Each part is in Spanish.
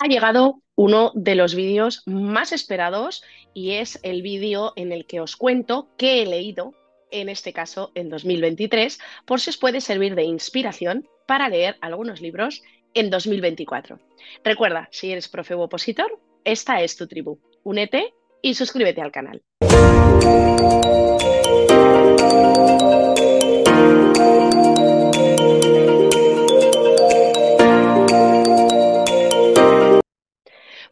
ha llegado uno de los vídeos más esperados y es el vídeo en el que os cuento qué he leído, en este caso en 2023, por si os puede servir de inspiración para leer algunos libros en 2024. Recuerda, si eres profe o opositor, esta es tu tribu. Únete y suscríbete al canal.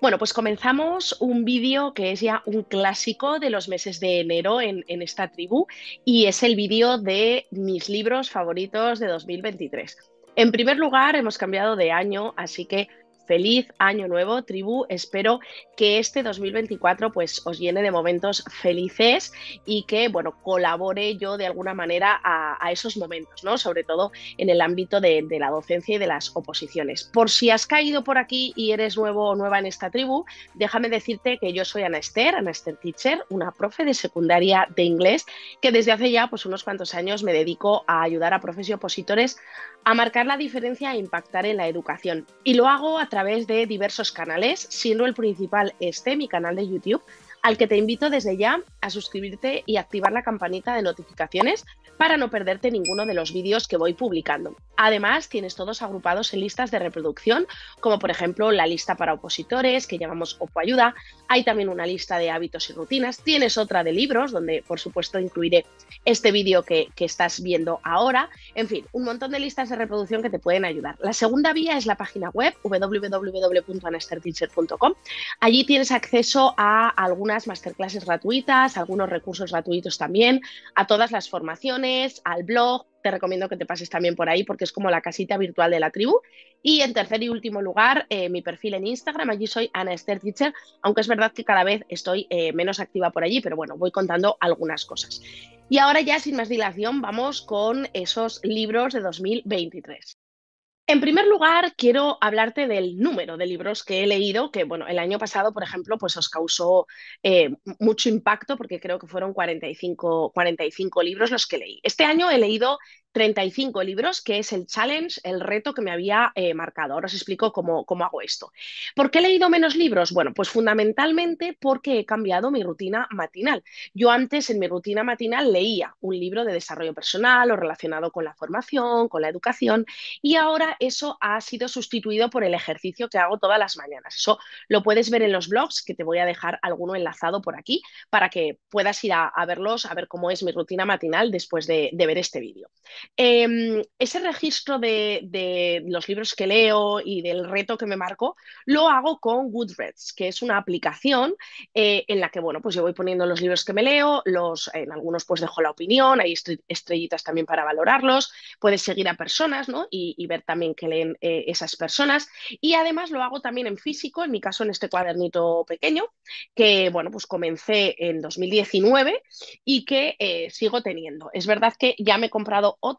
Bueno, pues comenzamos un vídeo que es ya un clásico de los meses de enero en, esta tribu y es el vídeo de mis libros favoritos de 2023. En primer lugar, hemos cambiado de año, así que Feliz año nuevo, tribu. Espero que este 2024 pues os llene de momentos felices y que, bueno, colabore yo de alguna manera a, esos momentos, ¿no? Sobre todo en el ámbito de, la docencia y de las oposiciones. Por si has caído por aquí y eres nuevo o nueva en esta tribu, déjame decirte que yo soy Ana Esther, Ana Esther Teacher, una profe de secundaria de inglés que desde hace ya pues unos cuantos años me dedico a ayudar a profes y opositores a marcar la diferencia e impactar en la educación. Y lo hago a través de diversos canales, siendo el principal este, mi canal de YouTube, al que te invito desde ya suscribirte y activar la campanita de notificaciones para no perderte ninguno de los vídeos que voy publicando. Además, tienes todos agrupados en listas de reproducción, como por ejemplo la lista para opositores, que llamamos OpoAyuda. Hay también una lista de hábitos y rutinas. Tienes otra de libros, donde por supuesto incluiré este vídeo que, estás viendo ahora. En fin, un montón de listas de reproducción que te pueden ayudar. La segunda vía es la página web www.anasterteacher.com. Allí tienes acceso a algunas masterclasses gratuitas, algunos recursos gratuitos también, a todas las formaciones, al blog, te recomiendo que te pases también por ahí porque es como la casita virtual de la tribu. Y en tercer y último lugar, eh, mi perfil en Instagram, allí soy Ana Esther Teacher, aunque es verdad que cada vez estoy eh, menos activa por allí, pero bueno, voy contando algunas cosas. Y ahora ya sin más dilación, vamos con esos libros de 2023. En primer lugar, quiero hablarte del número de libros que he leído, que bueno, el año pasado, por ejemplo, pues os causó eh, mucho impacto porque creo que fueron 45, 45 libros los que leí. Este año he leído 35 libros, que es el challenge, el reto que me había eh, marcado. Ahora os explico cómo, hago esto. ¿Por qué he leído menos libros? Bueno, pues fundamentalmente porque he cambiado mi rutina matinal. Yo antes en mi rutina matinal leía un libro de desarrollo personal o relacionado con la formación, con la educación, y ahora eso ha sido sustituido por el ejercicio que hago todas las mañanas. Eso lo puedes ver en los blogs, que te voy a dejar alguno enlazado por aquí para que puedas ir a, verlos, a ver cómo es mi rutina matinal después de ver este vídeo. Em, ese registro de, los libros que leo y del reto que me marco, lo hago con Goodreads, que es una aplicación eh, en la que, bueno, pues yo voy poniendo los libros que me leo, los, en algunos pues dejo la opinión, hay estrellitas también para valorarlos, puedes seguir a personas, Y, ver también que leen eh, esas personas. Y además lo hago también en físico, en mi caso en este cuadernito pequeño, que, bueno, pues comencé en 2019 y que eh, sigo teniendo. Es verdad que ya me he comprado otro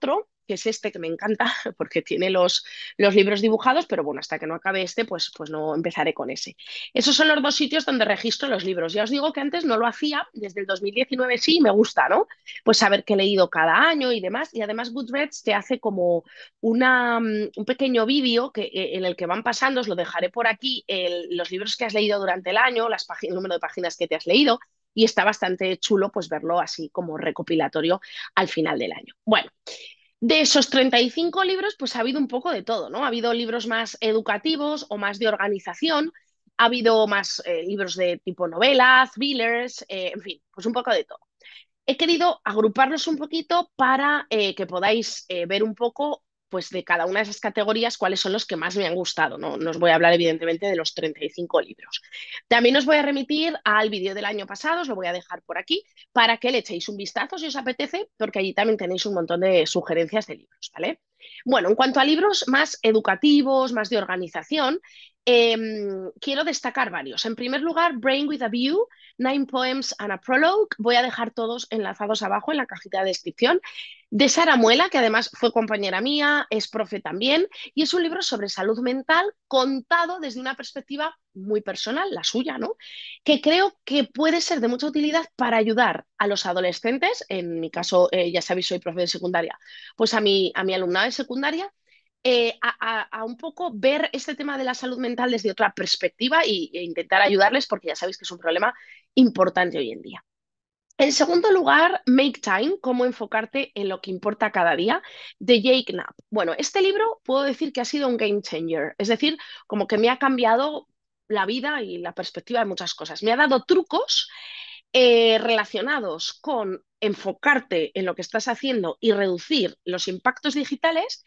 que es este que me encanta porque tiene los, los, libros dibujados, pero bueno, hasta que no acabe este, pues, pues no empezaré con ese. Esos son los dos sitios donde registro los libros. Ya os digo que antes no lo hacía, desde el 2019 sí, me gusta, ¿no? Pues saber qué he leído cada año y demás. Y además Goodreads te hace como una, mm, un pequeño vídeo que, eh, en el que van pasando, os lo dejaré por aquí, los libros que has leído durante el año, las el número de páginas que te has leído y está bastante chulo pues verlo así como recopilatorio al final del año. Bueno, de esos 35 libros pues ha habido un poco de todo, ¿no? Ha habido libros más educativos o más de organización, ha habido más eh, libros de tipo novelas, thrillers, eh, en fin, pues un poco de todo. He querido agruparlos un poquito para eh, que podáis ver un poco pues de cada una de esas categorías, cuáles son los que más me han gustado. No, nos os voy a hablar, evidentemente, de los 35 libros. También os voy a remitir al vídeo del año pasado, os lo voy a dejar por aquí, para que le echéis un vistazo si os apetece, porque allí también tenéis un montón de sugerencias de libros, ¿vale? Bueno, en cuanto a libros más educativos, más de organización, Em, quiero destacar varios. En primer lugar, Brain with a View, Nine Poems and a Prologue. Voy a dejar todos enlazados abajo en la cajita de descripción. De Sara Muela, que además fue compañera mía, es profe también, y es un libro sobre salud mental contado desde una perspectiva muy personal, la suya, ¿no? Que creo que puede ser de mucha utilidad para ayudar a los adolescentes, en mi caso, eh, ya sabéis, soy profe de secundaria, pues a mi, a mi alumnado de secundaria, eh, a, un poco ver este tema de la salud mental desde otra perspectiva e intentar ayudarles porque ya sabéis que es un problema importante hoy en día. En segundo lugar, Make Time, cómo enfocarte en lo que importa cada día, de Jake Knapp. Bueno, este libro puedo decir que ha sido un game changer, es decir, como que me ha cambiado la vida y la perspectiva de muchas cosas. Me ha dado trucos eh, relacionados con enfocarte en lo que estás haciendo y reducir los impactos digitales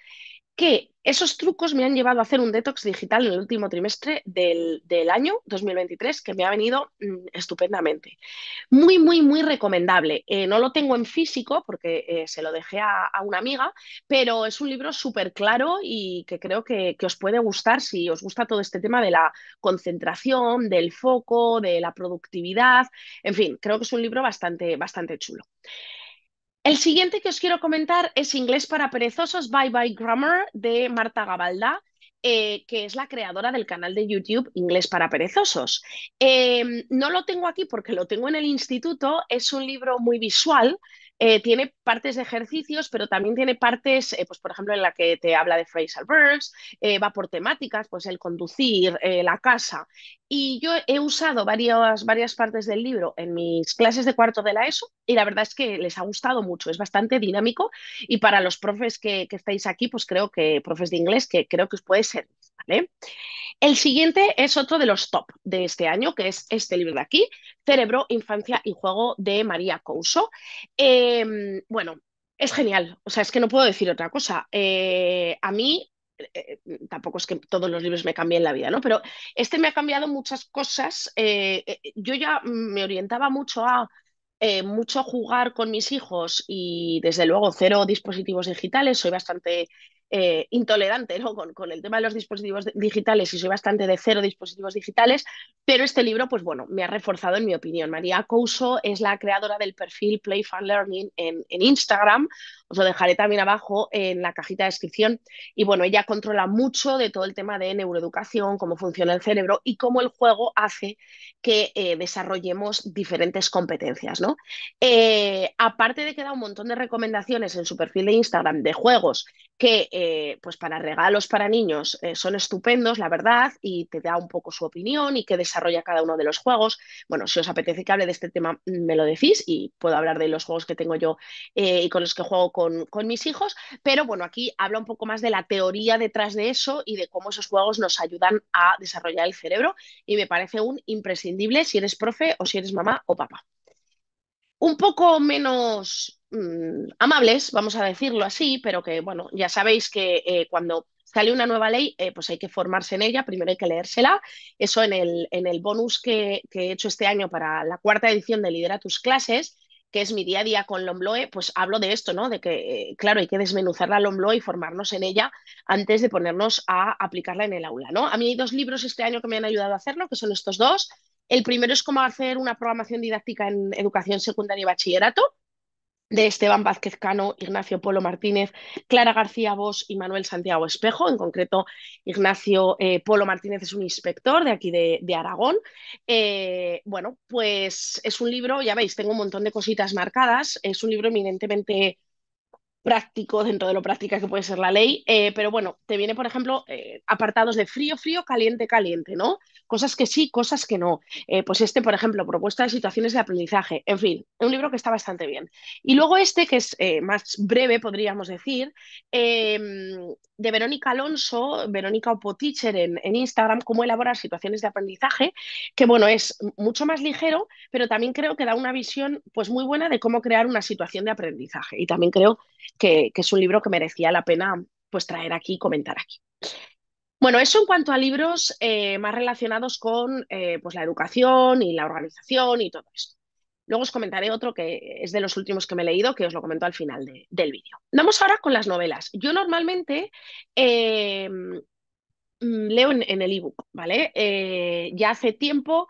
que esos trucos me han llevado a hacer un detox digital en el último trimestre del, año 2023 que me ha venido mm, estupendamente. Muy, muy, muy recomendable. Eh, no lo tengo en físico porque eh, se lo dejé a, una amiga, pero es un libro súper claro y que creo que, que, os puede gustar si os gusta todo este tema de la concentración, del foco, de la productividad. En fin, creo que es un libro bastante, bastante chulo. El siguiente que os quiero comentar es Inglés para Perezosos, Bye Bye Grammar, de Marta Gabalda, eh, que es la creadora del canal de YouTube Inglés para Perezosos. Eh, no lo tengo aquí porque lo tengo en el instituto, es un libro muy visual, eh, tiene partes de ejercicios, pero también tiene partes, eh, pues por ejemplo, en la que te habla de phrasal verbs, eh, va por temáticas, pues el conducir, la casa. Y yo he usado varias, varias partes del libro en mis clases de cuarto de la ESO y la verdad es que les ha gustado mucho, es bastante dinámico y para los profes que, estáis aquí, pues creo que, profes de inglés, que creo que os puede ser. El siguiente es otro de los top de este año, que es este libro de aquí, Cerebro, Infancia y Juego de María Couso. Em, bueno, es genial, o sea, es que no puedo decir otra cosa. Eh, a mí eh, tampoco es que todos los libros me cambien la vida, ¿no? Pero este me ha cambiado muchas cosas. Eh, yo ya me orientaba mucho a mucho jugar con mis hijos y desde luego cero dispositivos digitales. Soy bastante eh, intolerante con, el tema de los dispositivos digitales y soy bastante de cero dispositivos digitales, pero este libro, pues bueno, me ha reforzado en mi opinión. María Couso es la creadora del perfil Play Fun Learning en Instagram, os lo dejaré también abajo en la cajita de descripción. Y bueno, ella controla mucho de todo el tema de neuroeducación, cómo funciona el cerebro y cómo el juego hace que eh, desarrollemos diferentes competencias. ¿no? Eh, aparte de que da un montón de recomendaciones en su perfil de Instagram de juegos que eh, pues para regalos para niños son estupendos, la verdad, y te da un poco su opinión y qué desarrolla cada uno de los juegos. Bueno, si os apetece que hable de este tema, me lo decís y puedo hablar de los juegos que tengo yo y con los que juego con, mis hijos, pero bueno, aquí habla un poco más de la teoría detrás de eso y de cómo esos juegos nos ayudan a desarrollar el cerebro y me parece un imprescindible si eres profe o si eres mamá o papá. Un poco menos mm, amables, vamos a decirlo así, pero que bueno, ya sabéis que eh, cuando sale una nueva ley, eh, pues hay que formarse en ella, primero hay que leérsela. Eso en el, en el bonus que, que, he hecho este año para la cuarta edición de Lidera tus clases, que es mi día a día con Lombloe, pues hablo de esto, ¿no? De que, eh, claro, hay que desmenuzar la Lombloe y formarnos en ella antes de ponernos a aplicarla en el aula, ¿no? A mí hay dos libros este año que me han ayudado a hacerlo, que son estos dos. El primero es cómo hacer una programación didáctica en educación secundaria y bachillerato, de Esteban Vázquez Cano, Ignacio Polo Martínez, Clara García Bosch y Manuel Santiago Espejo. En concreto, Ignacio eh, Polo Martínez es un inspector de aquí de, Aragón. Eh, bueno, pues es un libro, ya veis, tengo un montón de cositas marcadas, es un libro eminentemente práctico dentro de lo práctica que puede ser la ley, eh, pero bueno, te viene, por ejemplo, eh, apartados de frío, frío, caliente, caliente, ¿no? Cosas que sí, cosas que no. Eh, pues este, por ejemplo, propuesta de situaciones de aprendizaje, en fin, un libro que está bastante bien. Y luego este, que es más breve, podríamos decir, de Verónica Alonso, Verónica Opoticher en, en Instagram, cómo elaborar situaciones de aprendizaje, que bueno, es mucho más ligero, pero también creo que da una visión pues muy buena de cómo crear una situación de aprendizaje. Y también creo que, es un libro que merecía la pena pues traer aquí y comentar aquí. Bueno, eso en cuanto a libros eh, más relacionados con eh, pues, la educación y la organización y todo esto. Luego os comentaré otro que es de los últimos que me he leído, que os lo comento al final del vídeo. Vamos ahora con las novelas. Yo normalmente eh, mm, leo en, el ebook, ¿vale? Eh, ya hace tiempo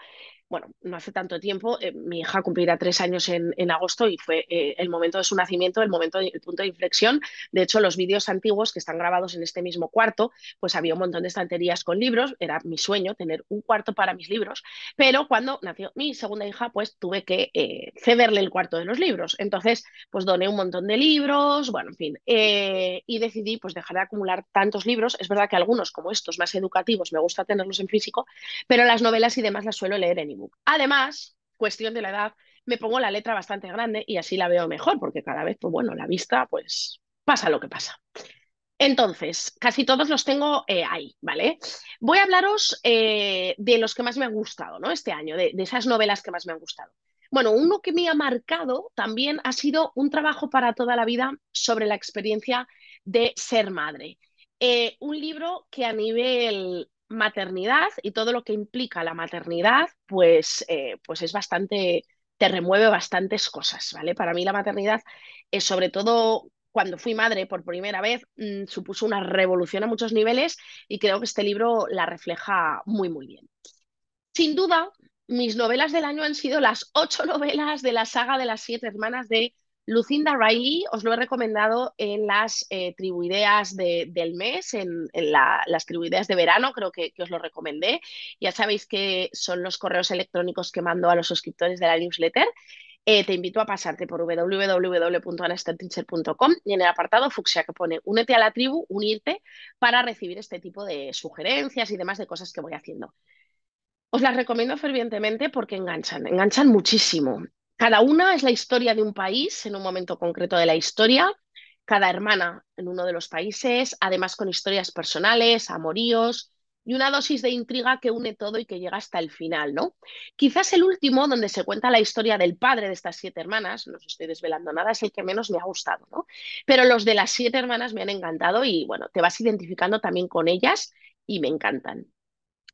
bueno, no hace tanto tiempo, eh, mi hija cumplirá tres años en, agosto y fue eh, el momento de su nacimiento, el momento, de, punto de inflexión. De hecho, los vídeos antiguos que están grabados en este mismo cuarto, pues había un montón de estanterías con libros, era mi sueño tener un cuarto para mis libros, pero cuando nació mi segunda hija, pues tuve que eh, cederle el cuarto de los libros. Entonces, pues doné un montón de libros, bueno, en fin, y decidí pues dejar de acumular tantos libros. Es verdad que algunos como estos, más educativos, me gusta tenerlos en físico, pero las novelas y demás las suelo leer en Además, cuestión de la edad, me pongo la letra bastante grande y así la veo mejor, porque cada vez, pues bueno, la vista, pues pasa lo que pasa. Entonces, casi todos los tengo eh, ahí, ¿vale? Voy a hablaros eh, de los que más me han gustado, ¿no? Este año, de, esas novelas que más me han gustado. Bueno, uno que me ha marcado también ha sido un trabajo para toda la vida sobre la experiencia de ser madre. Eh, un libro que a nivel maternidad y todo lo que implica la maternidad, pues, eh, pues es bastante, te remueve bastantes cosas, ¿vale? Para mí la maternidad, es sobre todo cuando fui madre por primera vez, mm, supuso una revolución a muchos niveles y creo que este libro la refleja muy, muy bien. Sin duda, mis novelas del año han sido las ocho novelas de la saga de las siete hermanas de Lucinda Riley, os lo he recomendado en las eh, tribuideas del mes, en, en la, las tribuideas de verano, creo que, os lo recomendé. Ya sabéis que son los correos electrónicos que mando a los suscriptores de la newsletter. Eh, te invito a pasarte por www.anasterteacher.com y en el apartado fucsia que pone Únete a la tribu, unirte para recibir este tipo de sugerencias y demás de cosas que voy haciendo. Os las recomiendo fervientemente porque enganchan, enganchan muchísimo. Cada una es la historia de un país en un momento concreto de la historia, cada hermana en uno de los países, además con historias personales, amoríos y una dosis de intriga que une todo y que llega hasta el final, ¿no? Quizás el último, donde se cuenta la historia del padre de estas siete hermanas, no os estoy desvelando nada, es el que menos me ha gustado, ¿no? Pero los de las siete hermanas me han encantado y bueno, te vas identificando también con ellas y me encantan.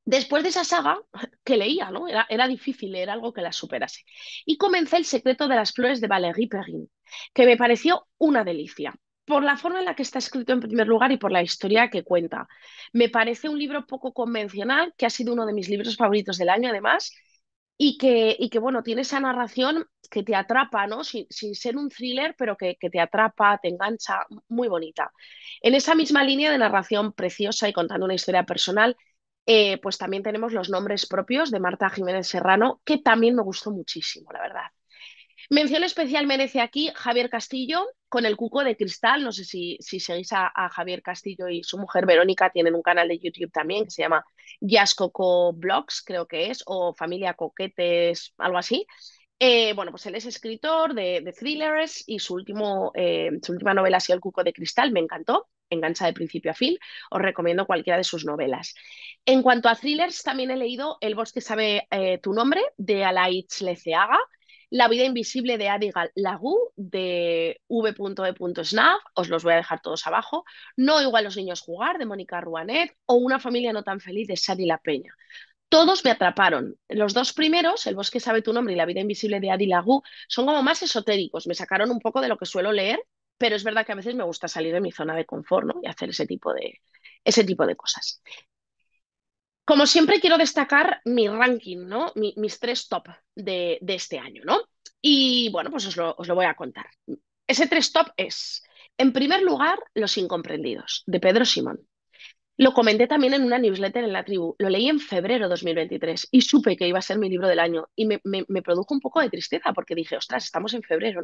Después de esa saga que leía, ¿no? Era, difícil, leer algo que la superase. Y comencé El secreto de las flores de Valérie Perrin, que me pareció una delicia, por la forma en la que está escrito en primer lugar y por la historia que cuenta. Me parece un libro poco convencional, que ha sido uno de mis libros favoritos del año además, y que, y bueno, tiene esa narración que te atrapa, ¿no? Sin, ser un thriller, pero que, que te atrapa, te engancha, muy bonita. En esa misma línea de narración preciosa y contando una historia personal, eh, pues también tenemos los nombres propios de Marta Jiménez Serrano, que también me gustó muchísimo, la verdad. Mención especial merece aquí Javier Castillo con el cuco de cristal. No sé si, si seguís a, Javier Castillo y su mujer Verónica, tienen un canal de YouTube también que se llama Jazz Coco Blogs, creo que es, o Familia Coquetes, algo así. Eh, bueno, pues él es escritor de, thrillers y su, último, eh, su última novela ha sido El Cuco de Cristal, me encantó engancha de principio a fin, os recomiendo cualquiera de sus novelas. En cuanto a thrillers, también he leído El bosque sabe eh, tu nombre, de Alay Leceaga, La vida invisible de Adi Lagú, de v.e.snap, os los voy a dejar todos abajo, No igual los niños jugar, de Mónica Ruanet, o Una familia no tan feliz, de Sadi La Peña. Todos me atraparon. Los dos primeros, El bosque sabe tu nombre y La vida invisible de Adi Lagú, son como más esotéricos, me sacaron un poco de lo que suelo leer pero es verdad que a veces me gusta salir de mi zona de confort y hacer ese tipo de, ese tipo de cosas. Como siempre, quiero destacar mi ranking, ¿no? mis tres top de, este año, ¿no? Y bueno, pues os lo voy a contar. Ese tres top es, en primer lugar, Los Incomprendidos, de Pedro Simón. Lo comenté también en una newsletter en la tribu, lo leí en febrero de 2023 y supe que iba a ser mi libro del año y me, produjo un poco de tristeza porque dije, ostras, estamos en febrero,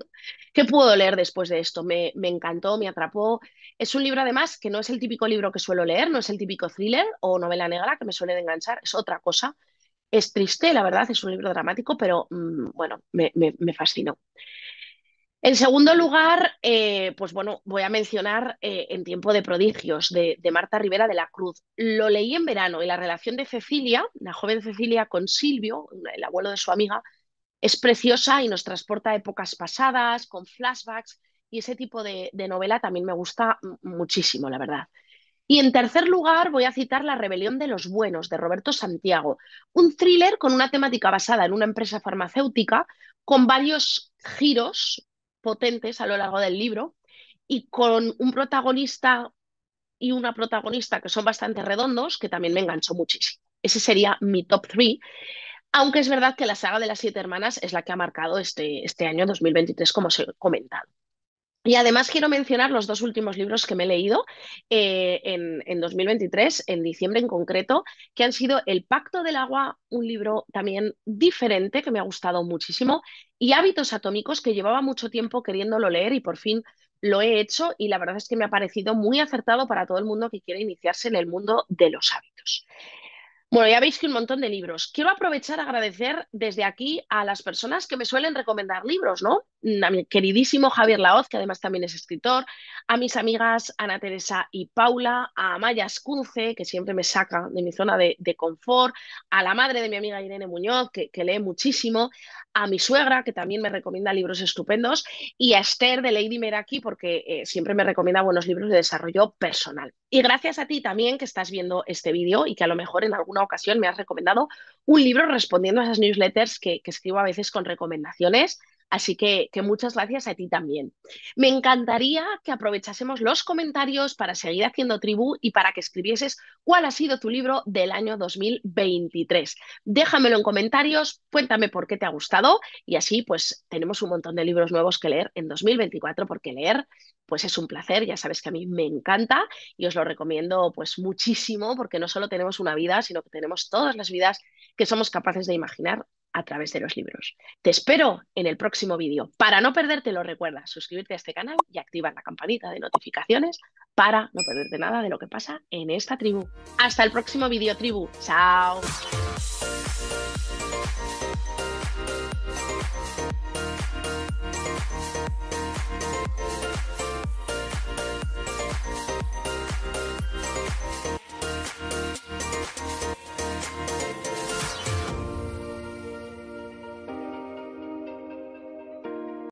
¿Qué puedo leer después de esto? Me, encantó, me atrapó. Es un libro además que no es el típico libro que suelo leer, no es el típico thriller o novela negra que me suele enganchar, es otra cosa. Es triste, la verdad, es un libro dramático, pero mm, bueno, me fascinó. En segundo lugar, eh, pues bueno, voy a mencionar eh, En tiempo de prodigios de, Marta Rivera de la Cruz. Lo leí en verano y la relación de Cecilia, la joven Cecilia con Silvio, el abuelo de su amiga, es preciosa y nos transporta a épocas pasadas, con flashbacks y ese tipo de novela también me gusta muchísimo, la verdad. Y en tercer lugar voy a citar La rebelión de los buenos de Roberto Santiago, un thriller con una temática basada en una empresa farmacéutica con varios giros potentes a lo largo del libro y con un protagonista y una protagonista que son bastante redondos, que también me enganchó muchísimo. Ese sería mi top 3, aunque es verdad que la saga de las siete hermanas es la que ha marcado este, este año 2023, como os he comentado. Y además quiero mencionar los dos últimos libros que me he leído eh, en, en, 2023, en diciembre en concreto, que han sido El Pacto del Agua, un libro también diferente que me ha gustado muchísimo, y Hábitos Atómicos, que llevaba mucho tiempo queriéndolo leer y por fin lo he hecho y la verdad es que me ha parecido muy acertado para todo el mundo que quiere iniciarse en el mundo de los hábitos. Bueno, ya veis que un montón de libros. Quiero aprovechar agradecer desde aquí a las personas que me suelen recomendar libros, ¿no? a mi queridísimo Javier Laoz, que además también es escritor, a mis amigas Ana Teresa y Paula, a maya Scunce, que siempre me saca de mi zona de, confort, a la madre de mi amiga Irene Muñoz, que, lee muchísimo, a mi suegra, que también me recomienda libros estupendos, y a Esther de Lady Meraki, porque eh, siempre me recomienda buenos libros de desarrollo personal. Y gracias a ti también que estás viendo este vídeo y que a lo mejor en alguna ocasión me has recomendado un libro respondiendo a esas newsletters que escribo a veces con recomendaciones Así que, muchas gracias a ti también. Me encantaría que aprovechásemos los comentarios para seguir haciendo tribu y para que escribieses cuál ha sido tu libro del año 2023. Déjamelo en comentarios, cuéntame por qué te ha gustado y así pues tenemos un montón de libros nuevos que leer en 2024 porque leer pues es un placer, ya sabes que a mí me encanta y os lo recomiendo pues muchísimo porque no solo tenemos una vida, sino que tenemos todas las vidas que somos capaces de imaginar a través de los libros. Te espero en el próximo vídeo. Para no perdértelo, recuerda suscribirte a este canal y activar la campanita de notificaciones para no perderte nada de lo que pasa en esta tribu. Hasta el próximo vídeo, tribu. Chao.